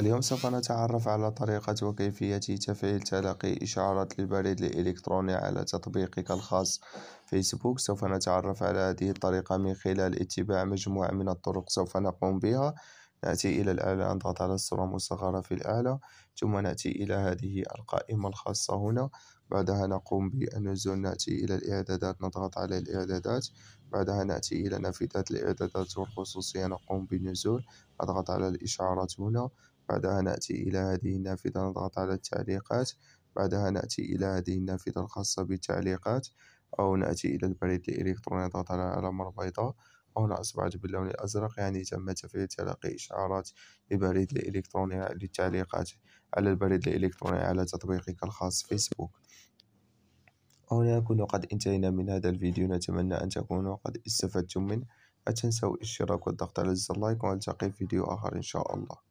اليوم سوف نتعرف على طريقة وكيفية تفعيل تلقي إشعارات البريد الإلكتروني على تطبيقك الخاص فيسبوك سوف نتعرف على هذه الطريقة من خلال اتباع مجموعة من الطرق سوف نقوم بها. نأتي إلى الأعلى نضغط على الصورة المصغرة في الأعلى ثم نأتي إلى هذه القائمة الخاصة هنا بعدها نقوم بالنزول نأتي إلى الإعدادات نضغط على الإعدادات بعدها نأتي إلى نافذات الإعدادات والخصوصية نقوم بالنزول أضغط على الإشعارات هنا بعدها نأتي إلى هذه النافذة نضغط على التعليقات بعدها نأتي إلى هذه النافذة الخاصة بالتعليقات أو نأتي إلى البريد الإلكتروني نضغط على العلامة البيضاء هنا أصبحت باللون الأزرق يعني تم تفعيل تلقي إشعارات ببريد الإلكتروني للتعليقات على البريد الإلكتروني على تطبيقك الخاص فيسبوك هنا نكون قد انتهينا من هذا الفيديو نتمنى أن تكونوا قد استفدتم منه لا تنسوا الاشتراك والضغط على زر اللايك ونلتقي في فيديو آخر إن شاء الله